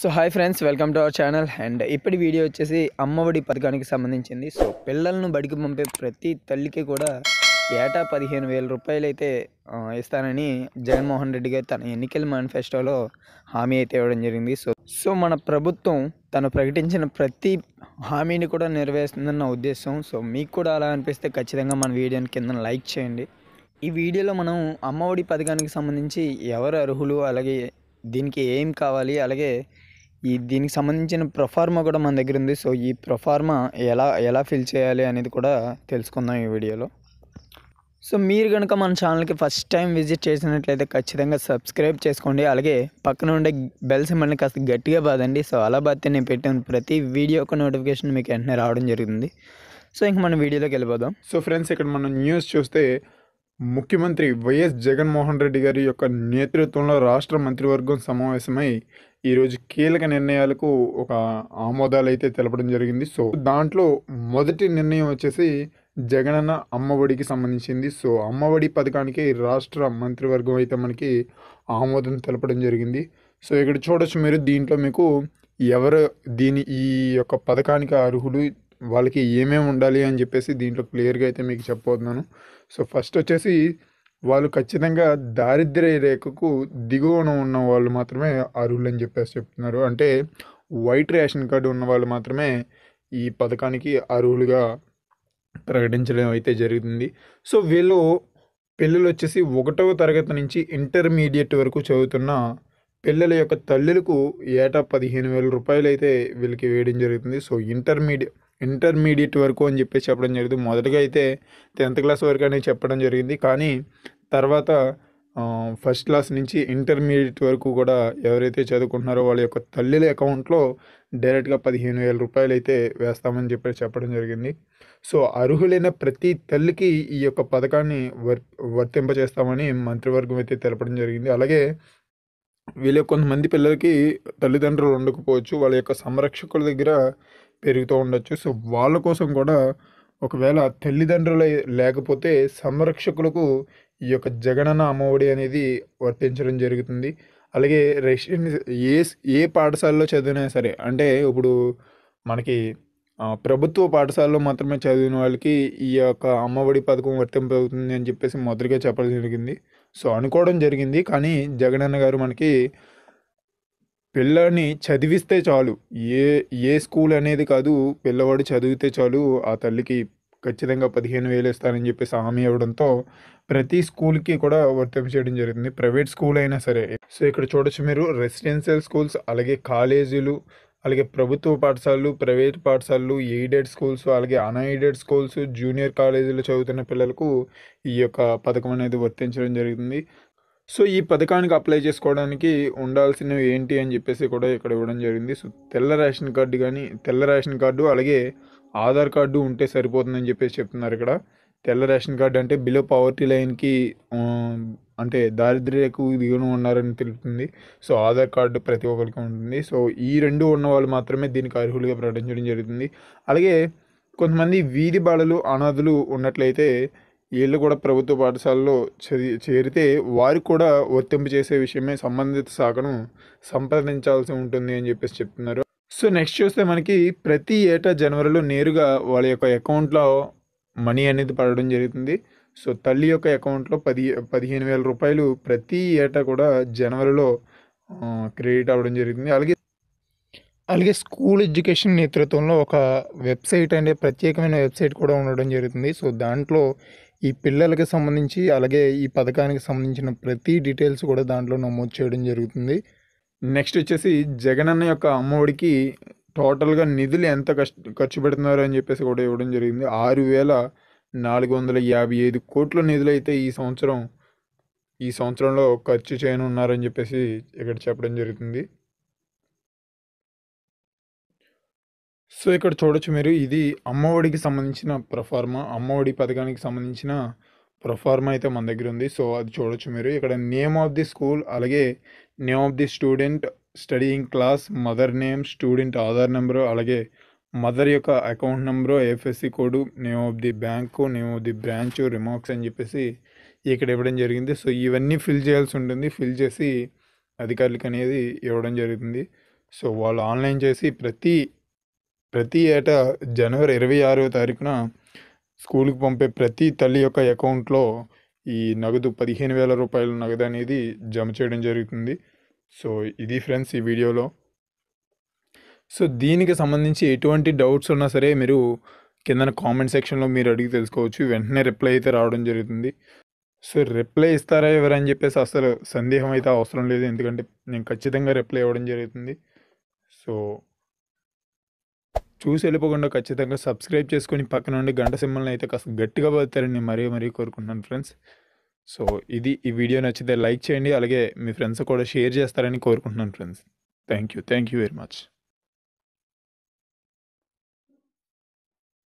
so hi friends welcome to our channel and ఇప్పటి video వచ్చేసి అమ్మఒడి పథకానికి సంబంధించింది సో పిల్లలను బడికి పంపే ప్రతి తల్లికి కూడా ఏటా పదిహేను వేల రూపాయలు అయితే ఇస్తానని జగన్మోహన్ రెడ్డి గారు తన ఎన్నికల మేనిఫెస్టోలో హామీ అయితే ఇవ్వడం జరిగింది సో సో మన ప్రభుత్వం తను ప్రకటించిన ప్రతి హామీని కూడా నెరవేరుస్తుందన్న నా ఉద్దేశం సో మీకు కూడా అలా అనిపిస్తే ఖచ్చితంగా మన వీడియోని కింద లైక్ చేయండి ఈ వీడియోలో మనం అమ్మఒడి పథకానికి సంబంధించి ఎవరు అర్హులు అలాగే దీనికి ఏం కావాలి అలాగే ఈ దీనికి సంబంధించిన ప్రొఫార్మా కూడా మన దగ్గర ఉంది సో ఈ ప్రొఫార్మా ఎలా ఎలా ఫిల్ చేయాలి అనేది కూడా తెలుసుకుందాం ఈ వీడియోలో సో మీరు కనుక మన ఛానల్కి ఫస్ట్ టైం విజిట్ చేసినట్లయితే ఖచ్చితంగా సబ్స్క్రైబ్ చేసుకోండి అలాగే పక్కన ఉండే బెల్ సింబల్ని కాస్త గట్టిగా బాదండి సో అలా బాధితే నేను పెట్టిన ప్రతి వీడియో యొక్క నోటిఫికేషన్ మీకు వెంటనే రావడం జరుగుతుంది సో ఇంక మన వీడియోలోకి వెళ్ళిపోదాం సో ఫ్రెండ్స్ ఇక్కడ మనం న్యూస్ చూస్తే ముఖ్యమంత్రి వైఎస్ జగన్మోహన్ రెడ్డి గారి యొక్క నేతృత్వంలో రాష్ట్ర మంత్రివర్గం సమావేశమై ఈరోజు కీలక నిర్ణయాలకు ఒక ఆమోదాలు అయితే తెలపడం జరిగింది సో దాంట్లో మొదటి నిర్ణయం వచ్చేసి జగనన్న అమ్మఒడికి సంబంధించింది సో అమ్మఒడి పథకానికి రాష్ట్ర మంత్రివర్గం అయితే మనకి ఆమోదం తెలపడం జరిగింది సో ఇక్కడ చూడొచ్చు మీరు దీంట్లో మీకు ఎవరు దీని ఈ యొక్క పథకానికి అర్హులు వాళ్ళకి ఏమేమి ఉండాలి అని చెప్పేసి దీంట్లో క్లియర్గా అయితే మీకు చెప్పబోతున్నాను సో ఫస్ట్ వచ్చేసి వాళ్ళు ఖచ్చితంగా దారిద్ర్య రేఖకు దిగువన ఉన్న వాళ్ళు మాత్రమే అర్హులు అని చెప్పేసి చెప్తున్నారు అంటే వైట్ రేషన్ కార్డు ఉన్న వాళ్ళు మాత్రమే ఈ పథకానికి అర్హులుగా ప్రకటించడం అయితే జరుగుతుంది సో వీళ్ళు పిల్లలు వచ్చేసి ఒకటవ తరగతి నుంచి ఇంటర్మీడియట్ వరకు చదువుతున్న పిల్లల యొక్క తల్లులకు ఏటా పదిహేను వేల రూపాయలు అయితే వీళ్ళకి వేయడం జరుగుతుంది సో ఇంటర్మీడియట్ ఇంటర్మీడియట్ వరకు అని చెప్పేసి చెప్పడం జరిగింది మొదటగా అయితే టెన్త్ క్లాస్ వరకు అనేది చెప్పడం జరిగింది కానీ తర్వాత ఫస్ట్ క్లాస్ నుంచి ఇంటర్మీడియట్ వరకు కూడా ఎవరైతే చదువుకుంటున్నారో వాళ్ళ యొక్క తల్లిల అకౌంట్లో డైరెక్ట్గా పదిహేను వేల రూపాయలు అయితే వేస్తామని చెప్పి చెప్పడం జరిగింది సో అర్హులైన ప్రతి తల్లికి ఈ యొక్క పథకాన్ని వర్ వర్తింపజేస్తామని మంత్రివర్గం అయితే తెలపడం జరిగింది అలాగే వీళ్ళ కొంతమంది పిల్లలకి తల్లిదండ్రులు ఉండకపోవచ్చు వాళ్ళ యొక్క సంరక్షకుల దగ్గర పెరుగుతూ ఉండొచ్చు సో వాళ్ళ కోసం కూడా ఒకవేళ తల్లిదండ్రులు లేకపోతే సంరక్షకులకు ఈ యొక్క జగనన్న అమ్మఒడి అనేది వర్తించడం జరుగుతుంది అలాగే రెసిడెన్స్ ఏ ఏ పాఠశాలలో చదివినా సరే అంటే ఇప్పుడు మనకి ప్రభుత్వ పాఠశాలలో మాత్రమే చదివిన వాళ్ళకి ఈ యొక్క అమ్మఒడి పథకం వర్తింపవుతుంది అని చెప్పేసి మొదటిగా చెప్పడం జరిగింది సో అనుకోవడం జరిగింది కానీ జగనన్న గారు మనకి పిల్లని చదివిస్తే చాలు ఏ ఏ స్కూల్ అనేది కాదు పిల్లవాడు చదివితే చాలు ఆ తల్లికి ఖచ్చితంగా పదిహేను వేలు ఇస్తానని చెప్పేసి హామీ ఇవ్వడంతో ప్రతి స్కూల్కి కూడా వర్తింప చేయడం జరిగింది ప్రైవేట్ స్కూల్ అయినా సరే సో ఇక్కడ చూడొచ్చు మీరు రెసిడెన్షియల్ స్కూల్స్ అలాగే కాలేజీలు అలాగే ప్రభుత్వ పాఠశాలలు ప్రైవేట్ పాఠశాలలు ఎయిడెడ్ స్కూల్స్ అలాగే అన్ఎయిడెడ్ స్కూల్స్ జూనియర్ కాలేజీలు చదువుతున్న పిల్లలకు ఈ యొక్క పథకం అనేది వర్తించడం జరిగింది సో ఈ పథకానికి అప్లై చేసుకోవడానికి ఉండాల్సినవి ఏంటి అని చెప్పేసి కూడా ఇక్కడ ఇవ్వడం జరిగింది సో తెల్ల రేషన్ కార్డు కానీ తెల్ల రేషన్ కార్డు అలాగే ఆధార్ కార్డు ఉంటే సరిపోతుందని చెప్పేసి చెప్తున్నారు ఇక్కడ తెల్ల రేషన్ కార్డు అంటే బిలో పవర్టీ లైన్కి అంటే దారిద్ర్యకు దిగున ఉన్నారని తెలుపుతుంది సో ఆధార్ కార్డు ప్రతి ఒక్కరికి ఉంటుంది సో ఈ రెండు ఉన్న వాళ్ళు మాత్రమే దీనికి అర్హులుగా ప్రకటించడం జరుగుతుంది అలాగే కొంతమంది వీధి బాలలు అనాథులు ఉన్నట్లయితే వీళ్ళు కూడా ప్రభుత్వ పాఠశాలలో చది చేరితే వారు కూడా వర్తింపు చేసే విషయమే సంబంధిత శాఖను సంప్రదించాల్సి ఉంటుంది అని చెప్పేసి చెప్తున్నారు సో నెక్స్ట్ చూస్తే మనకి ప్రతి ఏటా జనవరిలో నేరుగా వాళ్ళ యొక్క అకౌంట్లో మనీ అనేది పడడం జరుగుతుంది సో తల్లి యొక్క అకౌంట్లో పది పదిహేను వేల రూపాయలు ప్రతి ఏటా కూడా జనవరిలో క్రెడిట్ అవ్వడం జరుగుతుంది అలాగే అలాగే స్కూల్ ఎడ్యుకేషన్ నేతృత్వంలో ఒక వెబ్సైట్ అంటే ప్రత్యేకమైన వెబ్సైట్ కూడా ఉండడం జరుగుతుంది సో దాంట్లో ఈ పిల్లలకు సంబంధించి అలాగే ఈ పథకానికి సంబంధించిన ప్రతి డీటెయిల్స్ కూడా దాంట్లో నమోదు చేయడం జరుగుతుంది నెక్స్ట్ వచ్చేసి జగనన్న యొక్క అమ్మఒడికి టోటల్గా నిధులు ఎంత కష్ట ఖర్చు పెడుతున్నారు అని చెప్పేసి కూడా ఇవ్వడం జరిగింది ఆరు వేల నాలుగు వందల యాభై ఐదు కోట్ల నిధులు అయితే ఈ సంవత్సరం ఈ సంవత్సరంలో ఖర్చు చేయనున్నారని చెప్పేసి ఇక్కడ చెప్పడం జరుగుతుంది సో ఇక్కడ చూడొచ్చు మీరు ఇది అమ్మఒడికి సంబంధించిన ప్రొఫార్మ అమ్మఒడి పథకానికి సంబంధించిన ప్రొఫార్మా అయితే మన దగ్గర ఉంది సో అది చూడొచ్చు మీరు ఇక్కడ నేమ్ ఆఫ్ ది స్కూల్ అలాగే name of the student studying class mother name student Aadhaar number అలాగే మదర్ యొక్క account number IFSC code name of the bank name of the branch remarks అని చెప్పేసి ఇక్కడ ఇవ్వడం జరిగింది సో ఇవన్నీ ఫిల్ చేయాల్సి ఉంటుంది ఫిల్ చేసి అధికారులకు అనేది ఇవ్వడం జరుగుతుంది సో వాళ్ళు ఆన్లైన్ చేసి ప్రతి ప్రతి ఏటా జనవరి ఇరవై ఆరో తారీఖున స్కూల్కి పంపే ప్రతి తల్లి యొక్క అకౌంట్లో ఈ నగదు పదిహేను వేల రూపాయల నగదు అనేది జమ చేయడం జరుగుతుంది సో ఇది ఫ్రెండ్స్ ఈ వీడియోలో సో దీనికి సంబంధించి ఎటువంటి డౌట్స్ ఉన్నా సరే మీరు కింద కామెంట్ సెక్షన్లో మీరు అడిగి తెలుసుకోవచ్చు వెంటనే రిప్లై అయితే రావడం జరుగుతుంది సో రిప్లై ఇస్తారా ఎవరని చెప్పేసి అసలు సందేహం అయితే అవసరం లేదు ఎందుకంటే నేను ఖచ్చితంగా రిప్లై ఇవ్వడం జరుగుతుంది సో చూసి వెళ్ళిపోకుండా ఖచ్చితంగా సబ్స్క్రైబ్ చేసుకొని పక్కన ఉండి గంట సింబల్ని అయితే కాస్త గట్టిగా పడతారని మరీ మరీ కోరుకుంటున్నాను ఫ్రెండ్స్ సో ఇది ఈ వీడియో నచ్చితే లైక్ చేయండి అలాగే మీ ఫ్రెండ్స్ కూడా షేర్ చేస్తారని కోరుకుంటున్నాను friends thank you thank you very much